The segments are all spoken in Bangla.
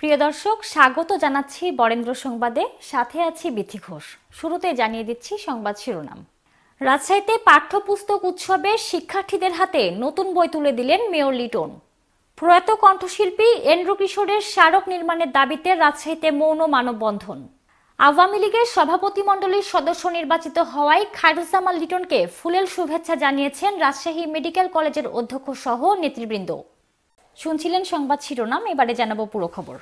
প্রিয় দর্শক স্বাগত জানাচ্ছি বরেন্দ্র সংবাদে সাথে আছি বিথি ঘোষ শুরুতে জানিয়ে দিচ্ছি সংবাদ শিরোনাম রাজশাহীতে পাঠ্যপুস্তক উৎসবে শিক্ষার্থীদের হাতে নতুন বই তুলে দিলেন মেয়র লিটন প্রয়াত কণ্ঠশিল্পী এন্ড্রু কিশোরের স্মারক নির্মাণের দাবিতে রাজশাহীতে মৌন মানববন্ধন আওয়ামী লীগের সভাপতিমণ্ডলীর সদস্য নির্বাচিত হওয়ায় খায়রুজ্জামান লিটনকে ফুলেল শুভেচ্ছা জানিয়েছেন রাজশাহী মেডিকেল কলেজের অধ্যক্ষ সহ নেতৃবৃন্দ শুনছিলেন সংবাদ শিরোনাম এবারে জানাবো পুরো খবর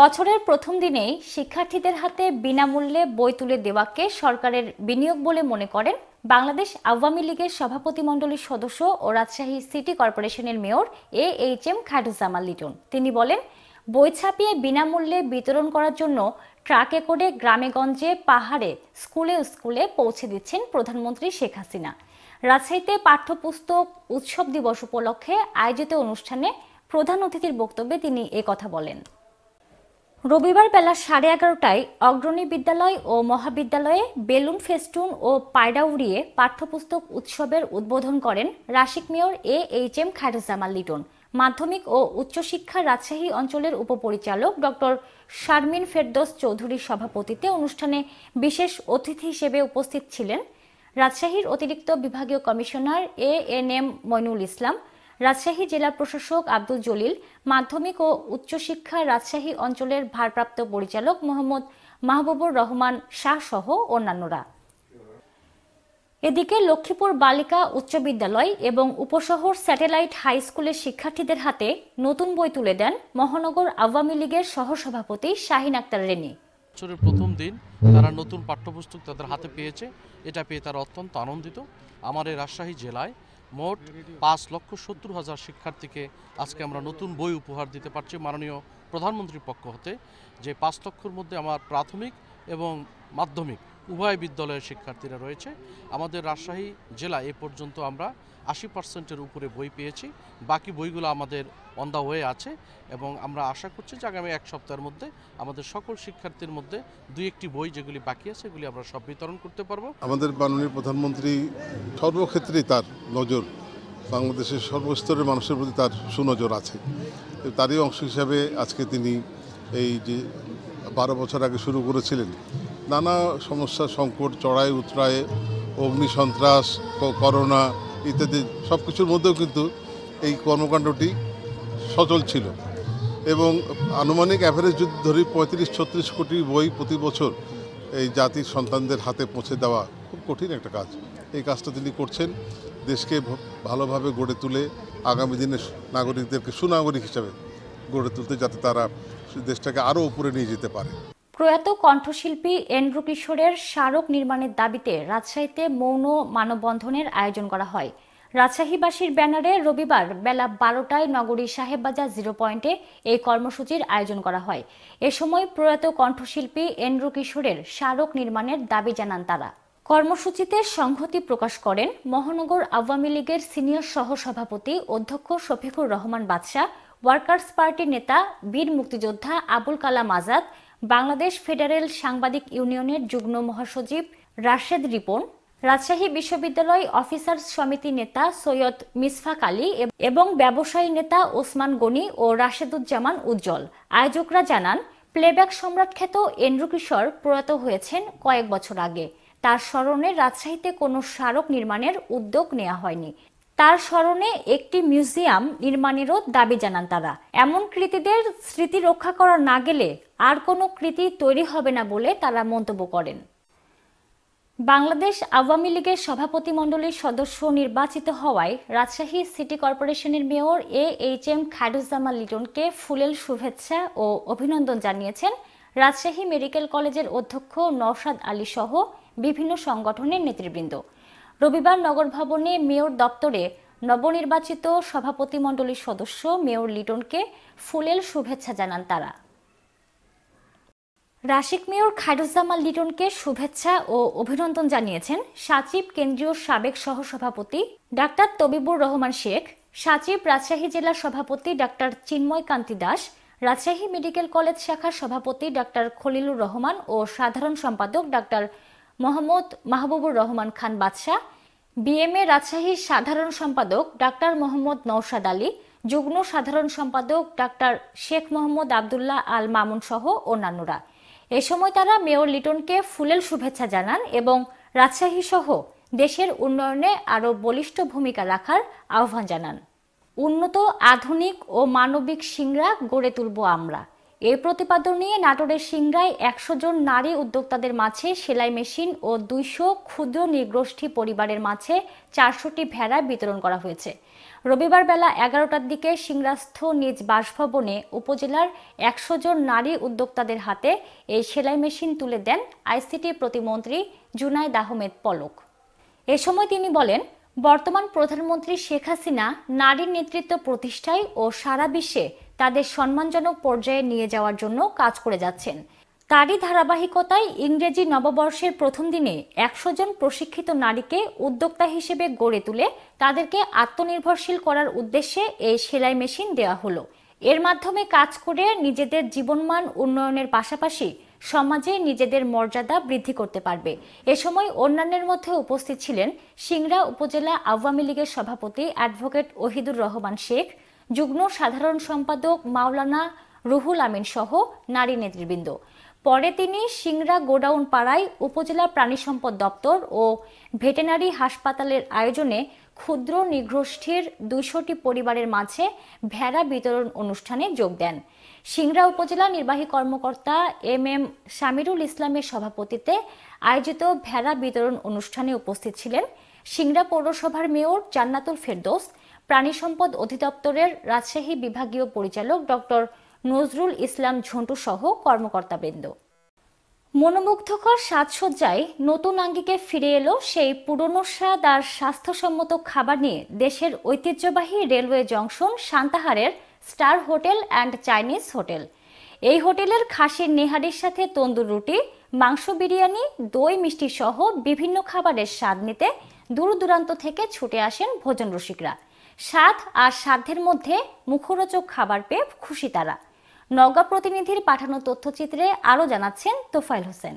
বছরের প্রথম দিনেই শিক্ষার্থীদের হাতে বিনামূল্যে বই তুলে দেওয়াকে সরকারের বিনিয়োগ বলে মনে করেন বাংলাদেশ আওয়ামী লীগের সভাপতিমণ্ডলীর সদস্য ও রাজশাহী সিটি কর্পোরেশনের mayor A H M Khairuzzaman Liton তিনি বলেন বই ছাপিয়ে বিনামূল্যে বিতরণ করার জন্য ট্রাকে করে গ্রামেগঞ্জে পাহাড়ে স্কুলে স্কুলে পৌঁছে দিচ্ছেন প্রধানমন্ত্রী শেখ হাসিনা রাজশাহীতে পাঠ্যপুস্তক উৎসব দিবস উপলক্ষে আয়োজিত অনুষ্ঠানে প্রধান অতিথির বক্তব্যে তিনি কথা বলেন রবিবার বেলা সাড়ে এগারোটায় অগ্রণী বিদ্যালয় ও মহাবিদ্যালয়ে বেলুন ফেস্টুন ও পায়রা উড়িয়ে পাঠ্যপুস্তক উৎসবের উদ্বোধন করেন Rasik mayor A H M Khairuzzaman Liton মাধ্যমিক ও উচ্চশিক্ষা রাজশাহী অঞ্চলের উপপরিচালক ডক্টর শারমিন ফেরদোস চৌধুরীর সভাপতিতে অনুষ্ঠানে বিশেষ অতিথি হিসেবে উপস্থিত ছিলেন রাজশাহীর অতিরিক্ত বিভাগীয় commissioner A N M Moinul Islam Rajshahi জেলা প্রশাসক আব্দুল জলিল মাধ্যমিক ও উচ্চশিক্ষা রাজশাহী অঞ্চলের ভারপ্রাপ্ত পরিচালক মোহাম্মদ মাহবুবুর রহমান শাহ সহ অন্যান্যরা এদিকে লক্ষ্মীপুর বালিকা উচ্চ বিদ্যালয় এবং উপশহর স্যাটেলাইট হাই স্কুলের শিক্ষার্থীদের হাতে নতুন বই তুলে দেন মহানগর আওয়ামী লীগের সহসভাপতি শাহিন আক্তার রেনী বছরের প্রথম দিন তারা নতুন পাঠ্যপুস্তক তাদের হাতে পেয়েছে এটা পেয়ে তারা অত্যন্ত আনন্দিত আমার এই রাজশাহী জেলায় মোট পাঁচ লক্ষ সত্তর হাজার শিক্ষার্থীকে আজকে আমরা নতুন বই উপহার দিতে পারছি মাননীয় প্রধানমন্ত্রীর পক্ষ হতে যে পাঁচ লক্ষর মধ্যে আমার প্রাথমিক এবং মাধ্যমিক উভয় বিদ্যালয়ের শিক্ষার্থীরা রয়েছে আমাদের রাজশাহী জেলা এ পর্যন্ত আমরা আশি পার্সেন্টের উপরে বই পেয়েছি বাকি বইগুলো আমাদের অন হয়ে ওয়ে আছে এবং আমরা আশা করছি যে আগামী এক সপ্তাহের মধ্যে আমাদের সকল শিক্ষার্থীর মধ্যে দুই একটি বই যেগুলি বাকি আছে সেগুলি আমরা সব বিতরণ করতে পারবো আমাদের মাননীয় প্রধানমন্ত্রী সর্বক্ষেত্রেই তার নজর বাংলাদেশের সর্বস্তরের মানুষের প্রতি তার সুনজর আছে তারই অংশ হিসাবে আজকে তিনি এই যে বারো বছর আগে শুরু করেছিলেন নানা সমস্যা সংকট চড়াই উতরায় অগ্নি সন্ত্রাস করোনা ইত্যাদি সব কিছুর মধ্যেও কিন্তু এই কর্মকাণ্ডটি সচল ছিল এবং আনুমানিক অ্যাভারেজ যদি ধরি পঁয়ত্রিশ ছত্রিশ কোটি বই প্রতি বছর এই জাতির সন্তানদের হাতে পৌঁছে দেওয়া খুব কঠিন একটা কাজ এই কাজটা তিনি করছেন দেশকে ভালোভাবে গড়ে তুলে আগামী দিনে নাগরিকদেরকে সুনাগরিক হিসাবে গড়ে তুলতে যাতে তারা দেশটাকে আরও উপরে নিয়ে যেতে পারে প্রয়াত কণ্ঠশিল্পী এন্ড্রু কিশোরের স্মারক নির্মাণের দাবিতে রাজশাহীতে মৌন মানববন্ধনের আয়োজন করা হয় রাজশাহীবাসীর ব্যানারে রবিবার বেলা বারোটায় নগরীর সাহেববাজার জিরো পয়েন্টে এই কর্মসূচির আয়োজন করা হয় এ সময় প্রয়াত কণ্ঠশিল্পী এন্ড্রু কিশোরের স্মারক নির্মাণের দাবি জানান তারা কর্মসূচিতে সংহতি প্রকাশ করেন মহানগর আওয়ামী লীগের সিনিয়র সহসভাপতি অধ্যক্ষ শফিকুর রহমান বাদশাহ ওয়ার্কার্স পার্টির নেতা বীর মুক্তিযোদ্ধা আবুল কালাম আজাদ বাংলাদেশ ফেডারেল সাংবাদিক ইউনিয়নের যুগ্ম মহাসচিব রাশেদ রিপন রাজশাহী বিশ্ববিদ্যালয় অফিসার্স সমিতি নেতা সৈয়দ মিসফাক আলী এবং ব্যবসায়ী নেতা ওসমান গনি ও রাশেদুজ্জামান উজ্জ্বল আয়োজকরা জানান প্লেব্যাক সম্রাট খ্যাত এন্ড্রু কিশোর প্রয়াত হয়েছেন কয়েক বছর আগে তার স্মরণে রাজশাহীতে কোনো স্মারক নির্মাণের উদ্যোগ নেওয়া হয়নি তার স্মরণে একটি মিউজিয়াম নির্মাণেরও দাবি জানান তারা এমন কৃতিদের স্মৃতি রক্ষা করা না গেলে আর কোনো কৃতি তৈরি হবে না বলে তারা মন্তব্য করেন বাংলাদেশ আওয়ামী লীগের সভাপতিমণ্ডলীর সদস্য নির্বাচিত হওয়ায় রাজশাহী সিটি কর্পোরেশনের mayor A H M Khairuzzaman লিটনকে ফুলেল শুভেচ্ছা ও অভিনন্দন জানিয়েছেন রাজশাহী মেডিকেল কলেজের অধ্যক্ষ নওশাদ আলী সহ বিভিন্ন সংগঠনের নেতৃবৃন্দ রবিবার নগর ভবনে মেয়র দপ্তরে নবনির্বাচিত সভাপতিমণ্ডলীর সদস্য মেয়র লিটনকে ফুলেল শুভেচ্ছা জানান তারা রাশিক মেয়র খায়রুজ্জামাল লিটনকে শুভেচ্ছা ও অভিনন্দন জানিয়েছেন সাচিব কেন্দ্রীয় সাবেক সহসভাপতি ডাক্তার তবিবুর রহমান শেখ সাচিব রাজশাহী জেলা সভাপতি doctor Chinmoy Kanti Das Rajshahi medical college শাখার সভাপতি ডাক্তার খলিলুর রহমান ও সাধারণ সম্পাদক ডাক্তার মোহাম্মদ মাহবুবুর রহমান খান বাদশাহ বিএমএ রাজশাহীর সাধারণ সম্পাদক ডাক্তার মোহাম্মদ নওশাদ আলী যুগ্ম সাধারণ সম্পাদক ডাক্তার শেখ মোহাম্মদ আবদুল্লাহ আল মামুন সহ অন্যান্যরা এ সময় তারা মেয়র লিটনকে ফুলেল শুভেচ্ছা জানান এবং রাজশাহী সহ দেশের উন্নয়নে আরও বলিষ্ঠ ভূমিকা রাখার আহ্বান জানান উন্নত আধুনিক ও মানবিক সিংরা গড়ে তুলব আমরা এই প্রতিপাদ্য নিয়ে নাটোরের সিংড়ায় একশো জন নারী উদ্যোক্তাদের মাঝে সেলাই মেশিন ও দুইশো ক্ষুদ্র নিগোষ্ঠী পরিবারের মাঝে চারশোটি ভেড়া বিতরণ করা হয়েছে রবিবার বেলা এগারোটার দিকে সিংরাস্থ নিজ বাসভবনে উপজেলার একশো জন নারী উদ্যোক্তাদের হাতে এই সেলাই মেশিন তুলে দেন আইসিটি প্রতিমন্ত্রী জুনায়দ আহমেদ পলক এ সময় তিনি বলেন বর্তমান প্রধানমন্ত্রী শেখ হাসিনা নারীর নেতৃত্ব প্রতিষ্ঠায় ও সারা বিশ্বে তাদের সম্মানজনক পর্যায়ে নিয়ে যাওয়ার জন্য কাজ করে যাচ্ছেন তারই ধারাবাহিকতায় ইংরেজি নববর্ষের প্রথম দিনে একশো জন প্রশিক্ষিত নারীকে উদ্যোক্তা হিসেবে গড়ে তুলে তাদেরকে আত্মনির্ভরশীল করার উদ্দেশ্যে এই সেলাই মেশিন দেওয়া হলো এর মাধ্যমে কাজ করে নিজেদের জীবনমান উন্নয়নের পাশাপাশি সমাজে নিজেদের মর্যাদা বৃদ্ধি করতে পারবে এ সময় অন্যান্যের মধ্যে উপস্থিত ছিলেন সিংড়া উপজেলা আওয়ামী লীগের সভাপতি অ্যাডভোকেট ওহিদুর রহমান শেখ যুগ্ম সাধারণ সম্পাদক মাওলানা রুহুল আমিন সহ নারী নেতৃবৃন্দ পরে তিনি সিংড়া গোডাউন পাড়ায় উপজেলা প্রাণী সম্পদ দপ্তর ও ভেটেনারি হাসপাতালের আয়োজনে ক্ষুদ্র নিগোষ্ঠীর দুইশোটি পরিবারের মাঝে ভেড়া বিতরণ অনুষ্ঠানে যোগ দেন সিংরা উপজেলা নির্বাহী কর্মকর্তা এম এম সামিরুল ইসলামের সভাপতিতে আয়োজিত ভেড়া বিতরণ অনুষ্ঠানে উপস্থিত ছিলেন সিংরা পৌরসভার মেয়র জান্নাতুল ফেরদোস প্রাণী সম্পদ অধিদপ্তরের রাজশাহী বিভাগীয় পরিচালক ডক্টর নজরুল ইসলাম ঝন্টু সহ কর্মকর্তাবৃন্দ মনোমুগ্ধকর সাজসজ্জায় নতুন আঙ্গিকে ফিরে এলো সেই পুরনো স্বাদ আর স্বাস্থ্যসম্মত খাবার নিয়ে দেশের ঐতিহ্যবাহী রেলওয়ে জংশন সান্তাহারের star hotel and Chinese hotel এই হোটেলের খাসির নেহারির সাথে তন্দুর রুটি মাংস বিরিয়ানি দই মিষ্টি সহ বিভিন্ন খাবারের স্বাদ নিতে দূর দূরান্ত থেকে ছুটে আসেন ভোজন রসিকরা স্বাদ আর সাধ্যের মধ্যে মুখরোচক খাবার পেয়ে খুশি তারা নগা প্রতিনিধির পাঠানো তথ্যচিত্রে আরও জানাচ্ছেন তোফাইল হোসেন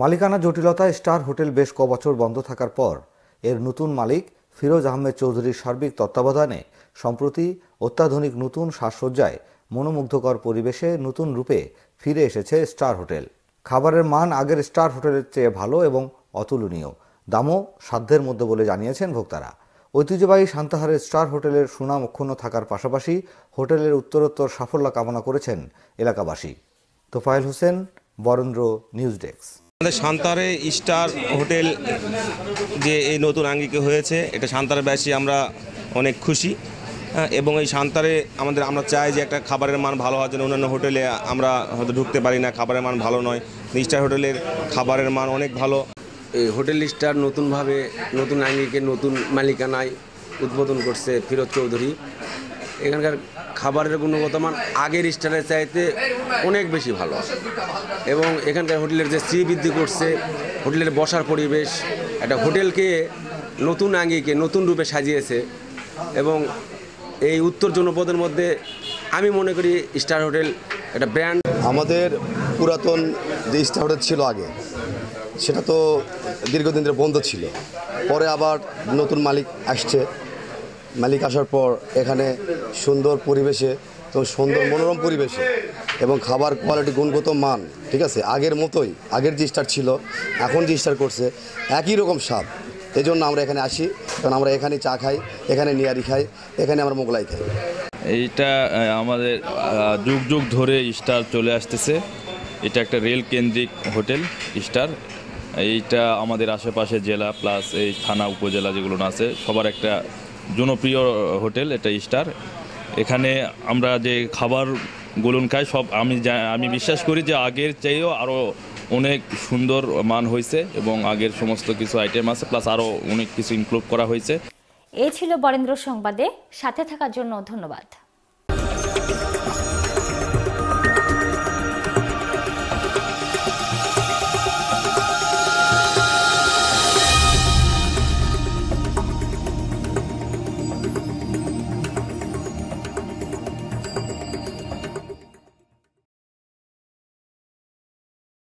মালিকানা জটিলতা স্টার হোটেল বেশ কবছর বন্ধ থাকার পর এর নতুন মালিক ফিরোজ আহমেদ চৌধুরীর সার্বিক তত্ত্বাবধানে সম্প্রতি অত্যাধুনিক নতুন সাজসজ্জায় মনোমুগ্ধকর পরিবেশে নতুন রূপে ফিরে এসেছে স্টার হোটেল খাবারের মান আগের স্টার হোটেলের চেয়ে ভালো এবং অতুলনীয় দামও সাধ্যের মধ্যে বলে জানিয়েছেন ভোক্তারা ঐতিহ্যবাহী শান্তাহারের স্টার হোটেলের সুনাম অক্ষুণ্ণ থাকার পাশাপাশি হোটেলের উত্তরোত্তর সাফল্য কামনা করেছেন এলাকাবাসী তোফায়েল হোসেন বরেন্দ্র নিউজ ডেস্ক আমাদের সান্তারে স্টার হোটেল যে এই নতুন আঙ্গিকে হয়েছে এটা সান্তারবাসী আমরা অনেক খুশি হ্যাঁ, এবং এই সান্তারে আমাদের আমরা চাই যে একটা খাবারের মান ভালো হওয়ার জন্য অন্যান্য হোটেলে আমরা হয়তো ঢুকতে পারি না খাবারের মান ভালো নয় স্টার হোটেলের খাবারের মান অনেক ভালো হোটেল লিস্টটা নতুনভাবে নতুন আঙ্গিকে নতুন মালিকানায় উদ্বোধন করছে ফিরোজ চৌধুরী এখানকার খাবারের গুণগত মান আগের স্টারের চাইতে অনেক বেশি ভালো এবং এখানকার হোটেলের যে সি বৃদ্ধি করছে হোটেলের বসার পরিবেশ একটা হোটেলকে নতুন আঙ্গিকে নতুন রূপে সাজিয়েছে এবং এই উত্তর জনপদের মধ্যে আমি মনে করি স্টার হোটেল একটা ব্র্যান্ড আমাদের পুরাতন যে স্টার হোটেল ছিল আগে সেটা তো দীর্ঘদিন ধরে বন্ধ ছিল পরে আবার নতুন মালিক আসছে মালিক আসার পর এখানে সুন্দর পরিবেশে এবং সুন্দর মনোরম পরিবেশে এবং খাবার কোয়ালিটি গুণগত মান ঠিক আছে আগের মতোই আগের যে স্টার ছিল এখন যে স্টার করছে একই রকম স্বাদ এই জন্য আমরা এখানে আসি কারণ আমরা এখানে চা খাই এখানে নিয়ারি খাই এখানে আমরা মোগলাই খাই এইটা আমাদের যুগ যুগ ধরে স্টার চলে আসতেছে এটা একটা রেল কেন্দ্রিক হোটেল স্টার এইটা আমাদের আশেপাশে জেলা প্লাস এই থানা উপজেলা যেগুলো আছে সবার একটা জনপ্রিয় হোটেল এটা স্টার এখানে আমরা যে খাবার গুলুন খাই সব আমি আমি বিশ্বাস করি যে আগের চেয়েও আরও অনেক সুন্দর মান হয়েছে এবং আগের সমস্ত কিছু আইটেম আছে প্লাস আরও অনেক কিছু ইনক্লুড করা হয়েছে এই ছিল বরেন্দ্র সংবাদে সাথে থাকার জন্য ধন্যবাদ